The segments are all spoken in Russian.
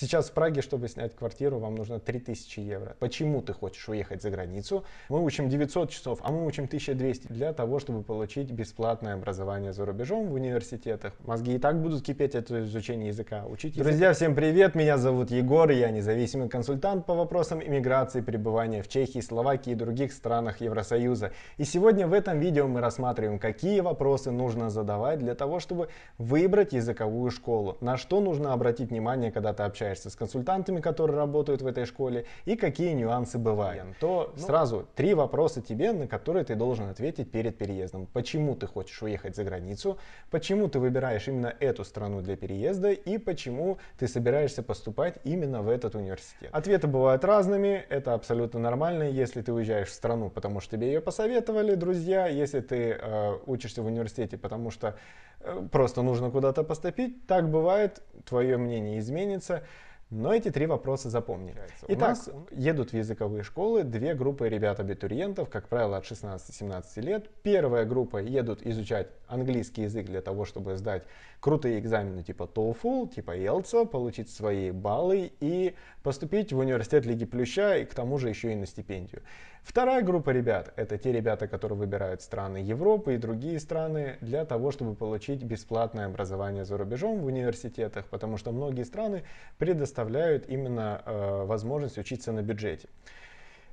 Сейчас в Праге, чтобы снять квартиру, вам нужно 3000 евро. Почему ты хочешь уехать за границу? Мы учим 900 часов, а мы учим 1200 для того, чтобы получить бесплатное образование за рубежом в университетах. Мозги и так будут кипеть от изучения языка. Учить язык. Друзья, всем привет! Меня зовут Егор, я независимый консультант по вопросам иммиграции, пребывания в Чехии, Словакии и других странах Евросоюза. И сегодня в этом видео мы рассматриваем, какие вопросы нужно задавать для того, чтобы выбрать языковую школу. На что нужно обратить внимание, когда ты общаешься общаешься с консультантами, которые работают в этой школе, и какие нюансы бывают, то ну, сразу три вопроса тебе, на которые ты должен ответить перед переездом. Почему ты хочешь уехать за границу, почему ты выбираешь именно эту страну для переезда и почему ты собираешься поступать именно в этот университет. Ответы бывают разными, это абсолютно нормально, если ты уезжаешь в страну, потому что тебе ее посоветовали друзья, если ты э, учишься в университете, потому что э, просто нужно куда-то поступить, так бывает, твое мнение изменится. Но эти три вопроса запомни. Итак, едут в языковые школы две группы ребят-абитуриентов, как правило, от 16-17 лет. Первая группа едут изучать английский язык для того, чтобы сдать крутые экзамены типа TOEFL, типа ELTS, получить свои баллы и поступить в университет Лиги Плюща и к тому же еще и на стипендию. Вторая группа ребят — это те ребята, которые выбирают страны Европы и другие страны для того, чтобы получить бесплатное образование за рубежом в университетах, потому что многие страны предоставляют предоставляют именно э, возможность учиться на бюджете.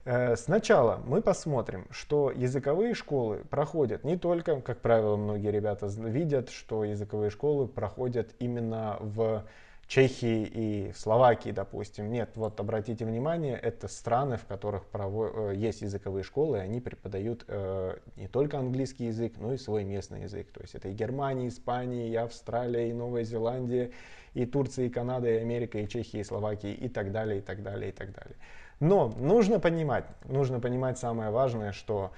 Э, сначала мы посмотрим, что языковые школы проходят не только, как правило, многие ребята видят, что языковые школы проходят именно в Чехии и Словакии, допустим. Нет, вот обратите внимание, это страны, в которых э, есть языковые школы, и они преподают э, не только английский язык, но и свой местный язык. То есть это и Германия, и Испания, и Австралия, и Новая Зеландия, и Турция, и Канада, и Америка, и Чехия, и Словакия, и так далее, и так далее, и так далее. Но нужно понимать, нужно понимать самое важное, что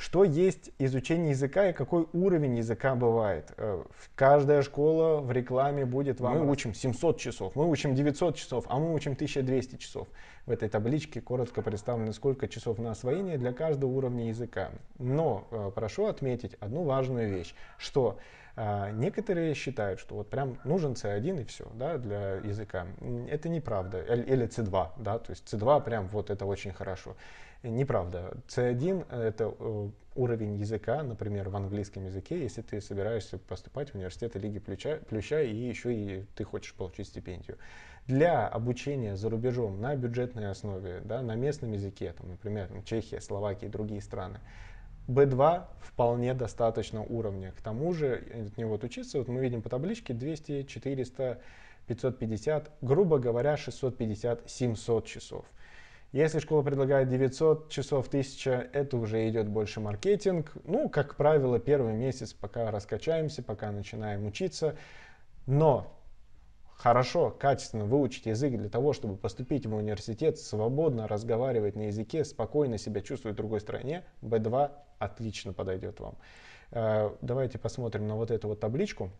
что есть изучение языка и какой уровень языка бывает? Э, каждая школа в рекламе будет вам... Мы учим 700 часов, мы учим 900 часов, а мы учим 1200 часов. В этой табличке коротко представлено, сколько часов на освоение для каждого уровня языка. Но э, прошу отметить одну важную вещь, что э, некоторые считают, что вот прям нужен C1 и все да, для языка. Это неправда. Или C2, да, то есть C2 прям вот это очень хорошо. Неправда. C1 — это э, уровень языка, например, в английском языке, если ты собираешься поступать в университет, Лиги Плюща, Плюща и еще и ты хочешь получить стипендию. Для обучения за рубежом на бюджетной основе, да, на местном языке, там, например, Чехия, Словакия и другие страны, B2 вполне достаточно уровня. К тому же э, от него учиться, вот мы видим по табличке 200, 400, 550, грубо говоря, 650, 700 часов. Если школа предлагает 900 часов, 1000, это уже идет больше маркетинг. Ну, как правило, первый месяц, пока раскачаемся, пока начинаем учиться. Но хорошо, качественно выучить язык для того, чтобы поступить в университет, свободно разговаривать на языке, спокойно себя чувствовать в другой стране, B2 отлично подойдет вам. Э, давайте посмотрим на вот эту вот табличку.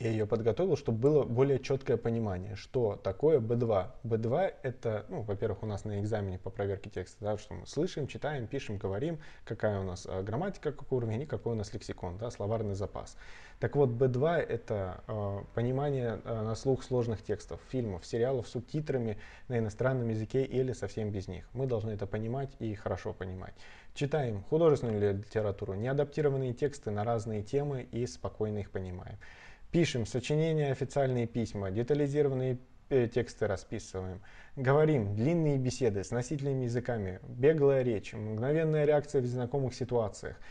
Я ее подготовил, чтобы было более четкое понимание, что такое B2. B2 это, ну, во-первых, у нас на экзамене по проверке текста, да, что мы слышим, читаем, пишем, говорим, какая у нас э, грамматика, какой уровень и какой у нас лексикон, да, словарный запас. Так вот, B2 это э, понимание э, на слух сложных текстов, фильмов, сериалов с субтитрами на иностранном языке или совсем без них. Мы должны это понимать и хорошо понимать. Читаем художественную литературу, неадаптированные тексты на разные темы и спокойно их понимаем. Пишем сочинения, официальные письма, детализированные э, тексты расписываем. Говорим длинные беседы с носительными языками, беглая речь, мгновенная реакция в незнакомых ситуациях –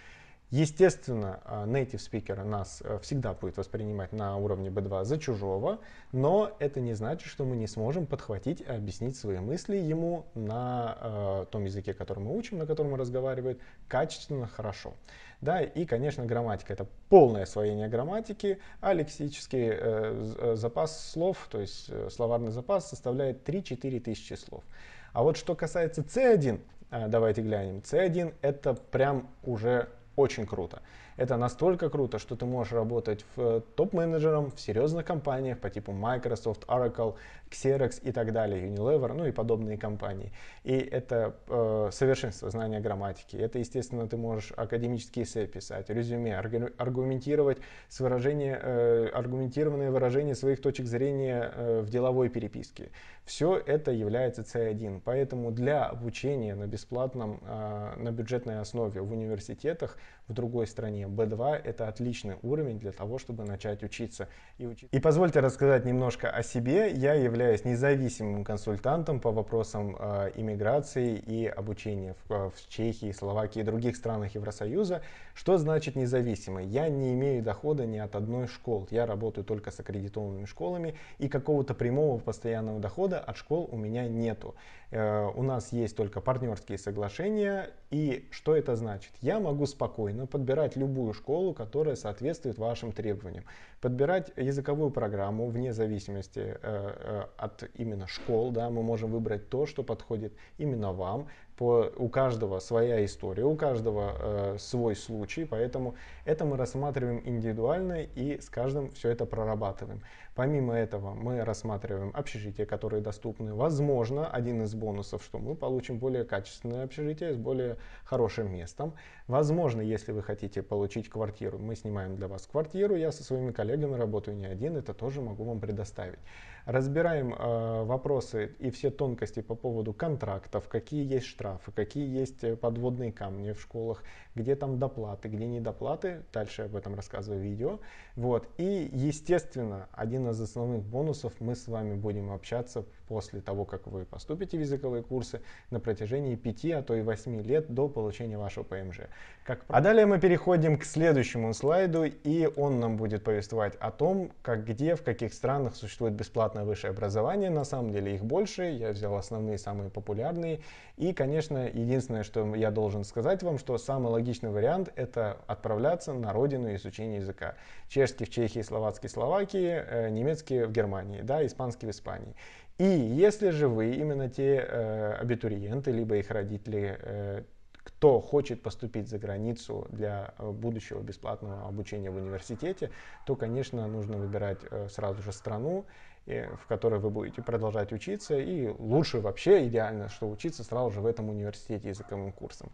Естественно, э, native спикера нас э, всегда будет воспринимать на уровне B2 за чужого, но это не значит, что мы не сможем подхватить и объяснить свои мысли ему на э, том языке, который мы учим, на котором он разговаривает, качественно, хорошо. Да, и, конечно, грамматика — это полное освоение грамматики, а лексический э, э, запас слов, то есть словарный запас составляет 3-4 тысячи слов. А вот что касается C1, давайте глянем. C1 — это прям уже очень круто. Это настолько круто, что ты можешь работать в э, топ-менеджером в серьезных компаниях по типу Microsoft, Oracle, Xerox и так далее, Unilever, ну и подобные компании. И это э, совершенство знания грамматики. Это, естественно, ты можешь академические эссе писать, резюме, аргументировать с выражения, э, аргументированные выражения своих точек зрения э, в деловой переписке. Все это является C1. Поэтому для обучения на бесплатном, э, на бюджетной основе в университетах в другой стране. B2 — это отличный уровень для того, чтобы начать учиться и учиться. И позвольте рассказать немножко о себе. Я являюсь независимым консультантом по вопросам э, иммиграции и обучения в, э, в Чехии, Словакии и других странах Евросоюза. Что значит независимый? Я не имею дохода ни от одной школы. Я работаю только с аккредитованными школами, и какого-то прямого постоянного дохода от школ у меня нету. Э, у нас есть только партнерские соглашения, и что это значит? Я могу спокойно но подбирать любую школу, которая соответствует вашим требованиям. Подбирать языковую программу вне зависимости э, э от именно школ, да, мы можем выбрать то, что подходит именно вам, по, у каждого своя история, у каждого э, свой случай, поэтому это мы рассматриваем индивидуально и с каждым все это прорабатываем. Помимо этого мы рассматриваем общежития, которые доступны. Возможно, один из бонусов, что мы получим более качественное общежитие с более хорошим местом. Возможно, если вы хотите получить квартиру, мы снимаем для вас квартиру. Я со своими коллегами работаю не один, это тоже могу вам предоставить. Разбираем э, вопросы и все тонкости по поводу контрактов, какие есть штрафы штрафы, какие есть э, подводные камни в школах, где там доплаты, где недоплаты. Дальше об этом рассказываю в видео. Вот. И, естественно, один из основных бонусов мы с вами будем общаться после того, как вы поступите в языковые курсы на протяжении 5, а то и 8 лет до получения вашего ПМЖ. Как... А далее мы переходим к следующему слайду, и он нам будет повествовать о том, как где, в каких странах существует бесплатное высшее образование. На самом деле их больше, я взял основные, самые популярные. И, конечно, конечно, единственное, что я должен сказать вам, что самый логичный вариант — это отправляться на родину изучения языка. Чешский в Чехии, словацкий в Словакии, э, немецкий в Германии, да, испанский в Испании. И если же вы, именно те э, абитуриенты, либо их родители, э, кто хочет поступить за границу для э, будущего бесплатного обучения в университете, то, конечно, нужно выбирать э, сразу же страну, э, в которой вы будете продолжать учиться, и лучше вообще идеально, что учиться сразу же в этом университете языковым курсом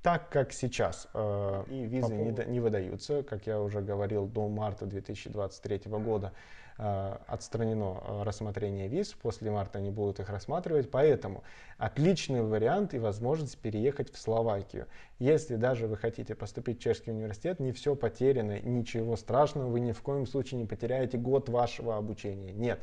так как сейчас и визы не, не выдаются, как я уже говорил, до марта 2023 года, Э, отстранено э, рассмотрение виз, после марта они будут их рассматривать, поэтому отличный вариант и возможность переехать в Словакию. Если даже вы хотите поступить в чешский университет, не все потеряно, ничего страшного, вы ни в коем случае не потеряете год вашего обучения, нет.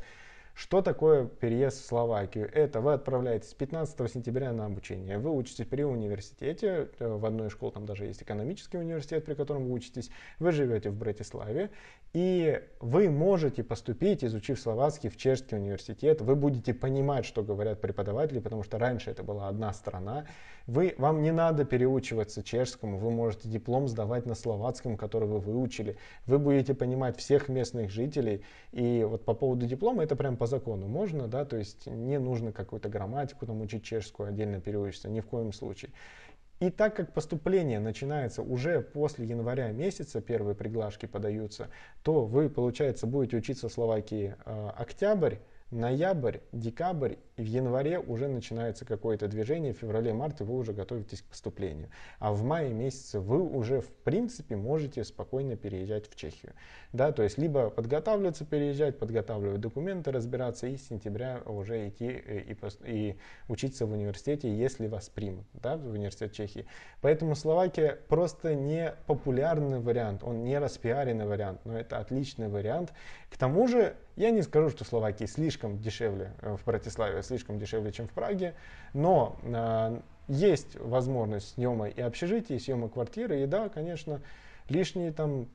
Что такое переезд в Словакию? Это вы отправляетесь 15 сентября на обучение. Вы учитесь при университете, э, в одной из школ там даже есть экономический университет, при котором вы учитесь. Вы живете в Братиславе, и вы можете поступить, изучив словацкий в чешский университет. Вы будете понимать, что говорят преподаватели, потому что раньше это была одна страна. Вы, вам не надо переучиваться чешскому, вы можете диплом сдавать на словацком, который вы выучили. Вы будете понимать всех местных жителей. И вот по поводу диплома это прям по закону можно, да, то есть не нужно какую-то грамматику там учить чешскую, отдельно переучиться, ни в коем случае. И так как поступление начинается уже после января месяца, первые приглашки подаются, то вы, получается, будете учиться в Словакии э, октябрь, ноябрь, декабрь, в январе уже начинается какое-то движение, в феврале-марте вы уже готовитесь к поступлению. А в мае месяце вы уже, в принципе, можете спокойно переезжать в Чехию. Да, то есть либо подготавливаться переезжать, подготавливать документы, разбираться, и с сентября уже идти э, и, и учиться в университете, если вас примут да, в университет Чехии. Поэтому Словакия просто не популярный вариант, он не распиаренный вариант, но это отличный вариант. К тому же я не скажу, что Словакии слишком дешевле э, в Братиславе, слишком дешевле, чем в Праге, но э, есть возможность съема и общежития, и съема квартиры, и да, конечно, лишние там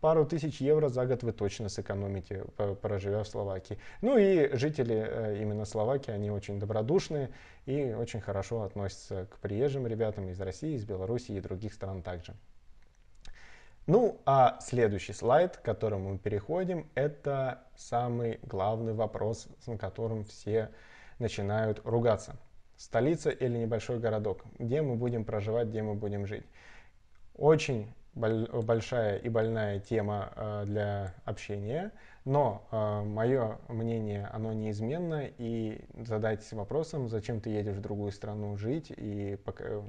пару тысяч евро за год вы точно сэкономите, проживя в Словакии. Ну и жители э, именно Словакии, они очень добродушные и очень хорошо относятся к приезжим ребятам из России, из Белоруссии и других стран также. Ну, а следующий слайд, к которому мы переходим, это самый главный вопрос, на котором все начинают ругаться. Столица или небольшой городок? Где мы будем проживать, где мы будем жить? Очень большая и больная тема э, для общения, но э, мое мнение, оно неизменно, и задайтесь вопросом, зачем ты едешь в другую страну жить, и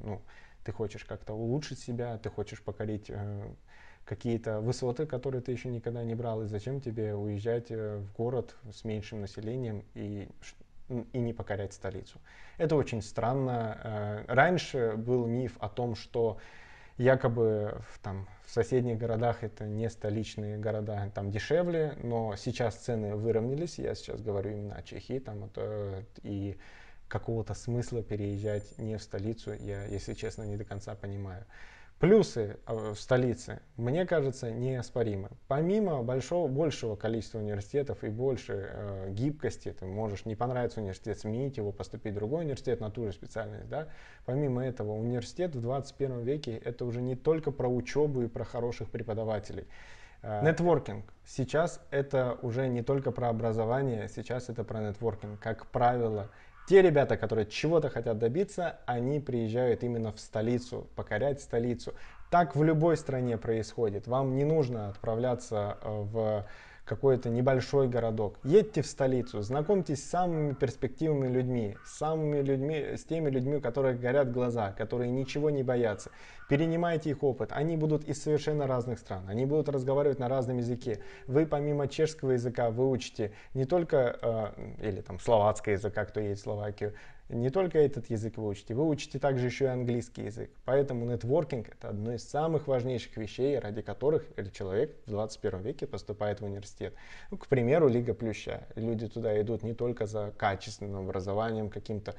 ну, ты хочешь как-то улучшить себя, ты хочешь покорить э, какие-то высоты, которые ты еще никогда не брал, и зачем тебе уезжать э, в город с меньшим населением и, и не покорять столицу. Это очень странно. Э, раньше был миф о том, что якобы в, там, в соседних городах это не столичные города, там дешевле, но сейчас цены выровнялись, я сейчас говорю именно о Чехии, там э, и какого-то смысла переезжать не в столицу, я, если честно, не до конца понимаю. Плюсы э, в столице, мне кажется, неоспоримы. Помимо большого, большего количества университетов и больше э, гибкости, ты можешь не понравиться университет, сменить его, поступить в другой университет на ту же специальность. Да? Помимо этого, университет в 21 веке это уже не только про учебу и про хороших преподавателей. Э, нетворкинг. Сейчас это уже не только про образование, сейчас это про нетворкинг. Как правило, те ребята, которые чего-то хотят добиться, они приезжают именно в столицу, покорять столицу. Так в любой стране происходит. Вам не нужно отправляться э, в какой-то небольшой городок. Едьте в столицу, знакомьтесь с самыми перспективными людьми, с самыми людьми, с теми людьми, которые горят глаза, которые ничего не боятся. Перенимайте их опыт. Они будут из совершенно разных стран, они будут разговаривать на разном языке. Вы помимо чешского языка выучите не только, э, или там словацкого языка, кто едет в Словакию, не только этот язык вы учите, вы учите также еще и английский язык. Поэтому нетворкинг – это одно из самых важнейших вещей, ради которых человек в 21 веке поступает в университет. Ну, к примеру, Лига Плюща. Люди туда идут не только за качественным образованием, каким-то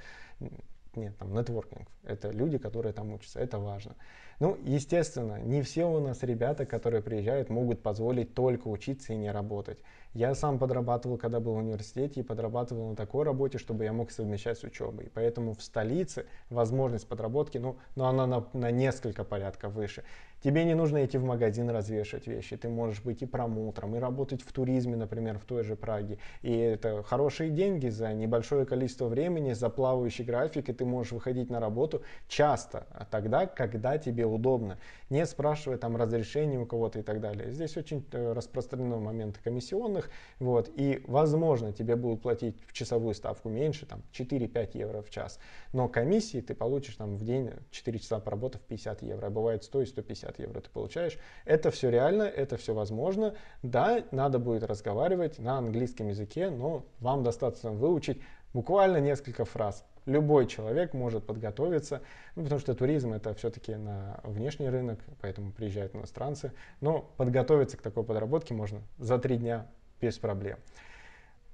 нет, там нетворкинг. Это люди, которые там учатся, это важно. Ну, естественно, не все у нас ребята, которые приезжают, могут позволить только учиться и не работать. Я сам подрабатывал, когда был в университете, и подрабатывал на такой работе, чтобы я мог совмещать с учебой. Поэтому в столице возможность подработки, ну, но ну, она на, на несколько порядков выше. Тебе не нужно идти в магазин развешивать вещи. Ты можешь быть и промоутером, и работать в туризме, например, в той же Праге. И это хорошие деньги за небольшое количество времени, за плавающий график, и ты можешь выходить на работу часто, а тогда, когда тебе удобно, не спрашивая там разрешения у кого-то и так далее. Здесь очень э, распространен момент комиссионных условиях. Вот, и, возможно, тебе будут платить в часовую ставку меньше, там, 4-5 евро в час. Но комиссии ты получишь там в день 4 часа поработав 50 евро, а бывает 100 и 150 евро ты получаешь. Это все реально, это все возможно. Да, надо будет разговаривать на английском языке, но вам достаточно выучить буквально несколько фраз. Любой человек может подготовиться, ну, потому что туризм это все-таки на внешний рынок, поэтому приезжают иностранцы. Но подготовиться к такой подработке можно за три дня без проблем.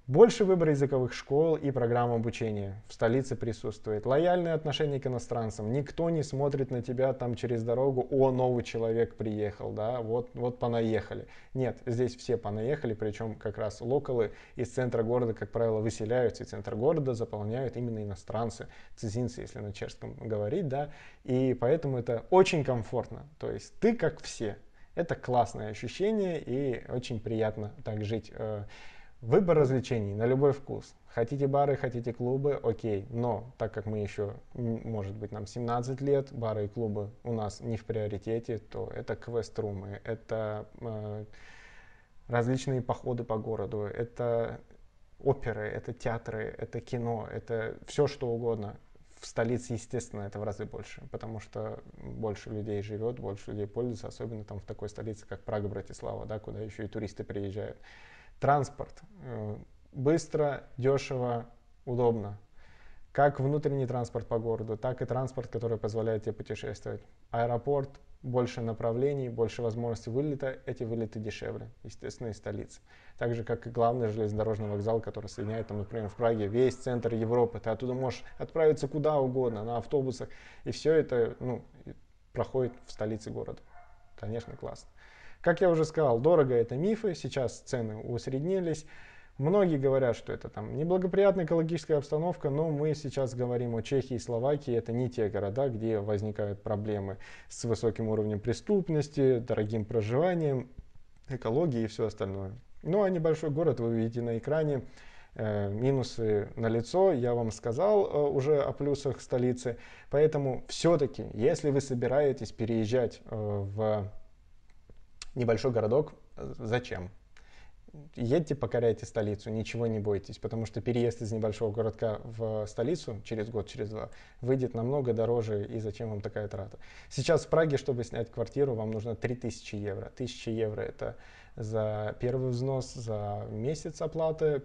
Больше выбора языковых школ и программ обучения в столице присутствует. Лояльное отношение к иностранцам. Никто не смотрит на тебя там через дорогу, о, новый человек приехал, да, вот, вот понаехали. Нет, здесь все понаехали, причем как раз локалы из центра города, как правило, выселяются, и центр города заполняют именно иностранцы, цизинцы, если на чешском говорить, да, и поэтому это очень комфортно. То есть ты как все, это классное ощущение и очень приятно так жить. Э, выбор развлечений на любой вкус. Хотите бары, хотите клубы, окей. Но так как мы еще, может быть, нам 17 лет, бары и клубы у нас не в приоритете, то это квест квеструмы, это э, различные походы по городу, это оперы, это театры, это кино, это все что угодно в столице, естественно, это в разы больше, потому что больше людей живет, больше людей пользуется, особенно там в такой столице, как Прага, Братислава, да, куда еще и туристы приезжают. Транспорт. Э, быстро, дешево, удобно. Как внутренний транспорт по городу, так и транспорт, который позволяет тебе путешествовать. Аэропорт, больше направлений, больше возможностей вылета, эти вылеты дешевле, естественно, из столицы. Так же, как и главный железнодорожный вокзал, который соединяет, там, например, в Праге весь центр Европы. Ты оттуда можешь отправиться куда угодно, на автобусах. И все это ну, проходит в столице города. Конечно, классно. Как я уже сказал, дорого это мифы, сейчас цены усреднились. Многие говорят, что это там неблагоприятная экологическая обстановка, но мы сейчас говорим о Чехии и Словакии. Это не те города, где возникают проблемы с высоким уровнем преступности, дорогим проживанием, экологией и все остальное. Ну а небольшой город вы видите на экране э, минусы на лицо, я вам сказал э, уже о плюсах столицы. Поэтому все-таки, если вы собираетесь переезжать э, в небольшой городок, зачем? едьте, покоряйте столицу, ничего не бойтесь, потому что переезд из небольшого городка в столицу через год, через два выйдет намного дороже, и зачем вам такая трата. Сейчас в Праге, чтобы снять квартиру, вам нужно 3000 евро. 1000 евро – это за первый взнос, за месяц оплаты,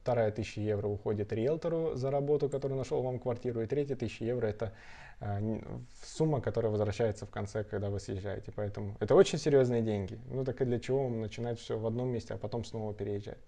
вторая тысяча евро уходит риэлтору за работу, который нашел вам квартиру, и третья тысяча евро – это а, сумма, которая возвращается в конце, когда вы съезжаете. Поэтому это очень серьезные деньги. Ну так и для чего вам начинать все в одном месте, а потом снова переезжать?